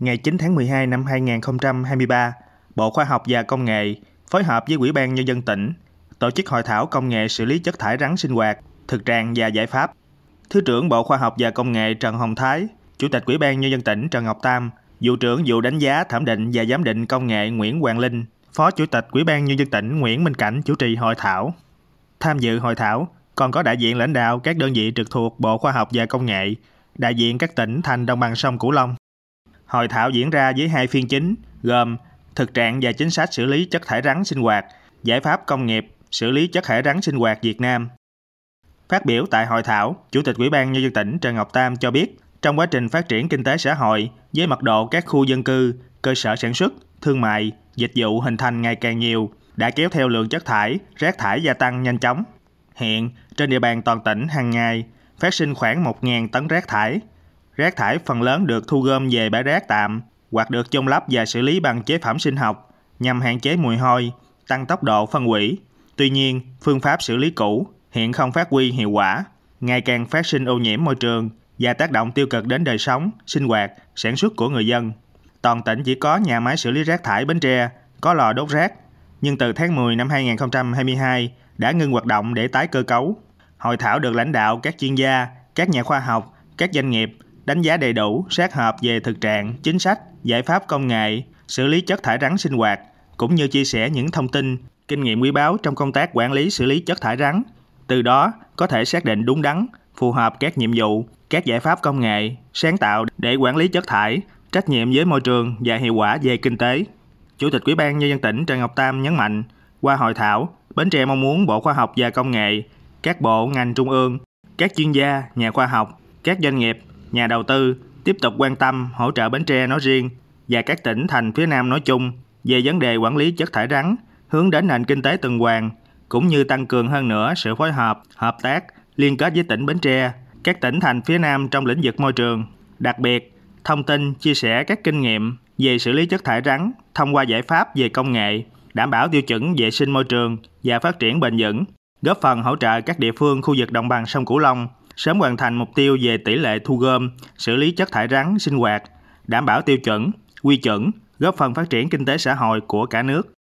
ngày 9 tháng 12 năm 2023, Bộ Khoa học và Công nghệ phối hợp với Ủy ban Nhân dân tỉnh tổ chức hội thảo công nghệ xử lý chất thải rắn sinh hoạt, thực trạng và giải pháp. Thứ trưởng Bộ Khoa học và Công nghệ Trần Hồng Thái, Chủ tịch Ủy ban Nhân dân tỉnh Trần Ngọc Tam, Vụ trưởng Vụ đánh giá, thẩm định và giám định công nghệ Nguyễn Hoàng Linh, Phó Chủ tịch Ủy ban Nhân dân tỉnh Nguyễn Minh Cảnh chủ trì hội thảo. Tham dự hội thảo còn có đại diện lãnh đạo các đơn vị trực thuộc Bộ Khoa học và Công nghệ, đại diện các tỉnh thành đồng bằng sông Cửu Long. Hội thảo diễn ra với hai phiên chính gồm thực trạng và chính sách xử lý chất thải rắn sinh hoạt, giải pháp công nghiệp xử lý chất thải rắn sinh hoạt Việt Nam. Phát biểu tại hội thảo, Chủ tịch Ủy ban nhân dân tỉnh Trần Ngọc Tam cho biết, trong quá trình phát triển kinh tế xã hội với mật độ các khu dân cư, cơ sở sản xuất, thương mại, dịch vụ hình thành ngày càng nhiều, đã kéo theo lượng chất thải, rác thải gia tăng nhanh chóng. Hiện, trên địa bàn toàn tỉnh hàng ngày phát sinh khoảng 1.000 tấn rác thải, Rác thải phần lớn được thu gom về bãi rác tạm hoặc được chôn lấp và xử lý bằng chế phẩm sinh học nhằm hạn chế mùi hôi, tăng tốc độ phân hủy. Tuy nhiên, phương pháp xử lý cũ hiện không phát huy hiệu quả, ngày càng phát sinh ô nhiễm môi trường và tác động tiêu cực đến đời sống, sinh hoạt, sản xuất của người dân. Toàn tỉnh chỉ có nhà máy xử lý rác thải Bến Tre có lò đốt rác, nhưng từ tháng 10 năm 2022 đã ngưng hoạt động để tái cơ cấu. Hội thảo được lãnh đạo các chuyên gia, các nhà khoa học, các doanh nghiệp đánh giá đầy đủ, sát hợp về thực trạng, chính sách, giải pháp công nghệ, xử lý chất thải rắn sinh hoạt, cũng như chia sẻ những thông tin, kinh nghiệm quý báu trong công tác quản lý xử lý chất thải rắn. Từ đó, có thể xác định đúng đắn, phù hợp các nhiệm vụ, các giải pháp công nghệ, sáng tạo để quản lý chất thải, trách nhiệm với môi trường và hiệu quả về kinh tế. Chủ tịch Ủy ban Nhân dân tỉnh Trần Ngọc Tam nhấn mạnh, qua hội thảo, Bến Tre mong muốn Bộ Khoa học và Công nghệ, các bộ ngành trung ương, các chuyên gia, nhà khoa học, các doanh nghiệp nhà đầu tư tiếp tục quan tâm hỗ trợ Bến Tre nói riêng và các tỉnh thành phía Nam nói chung về vấn đề quản lý chất thải rắn, hướng đến nền kinh tế tuần hoàn, cũng như tăng cường hơn nữa sự phối hợp, hợp tác, liên kết với tỉnh Bến Tre, các tỉnh thành phía Nam trong lĩnh vực môi trường. Đặc biệt, thông tin chia sẻ các kinh nghiệm về xử lý chất thải rắn thông qua giải pháp về công nghệ, đảm bảo tiêu chuẩn vệ sinh môi trường và phát triển bền vững, góp phần hỗ trợ các địa phương khu vực đồng bằng sông Cửu Long sớm hoàn thành mục tiêu về tỷ lệ thu gom, xử lý chất thải rắn sinh hoạt, đảm bảo tiêu chuẩn, quy chuẩn, góp phần phát triển kinh tế xã hội của cả nước.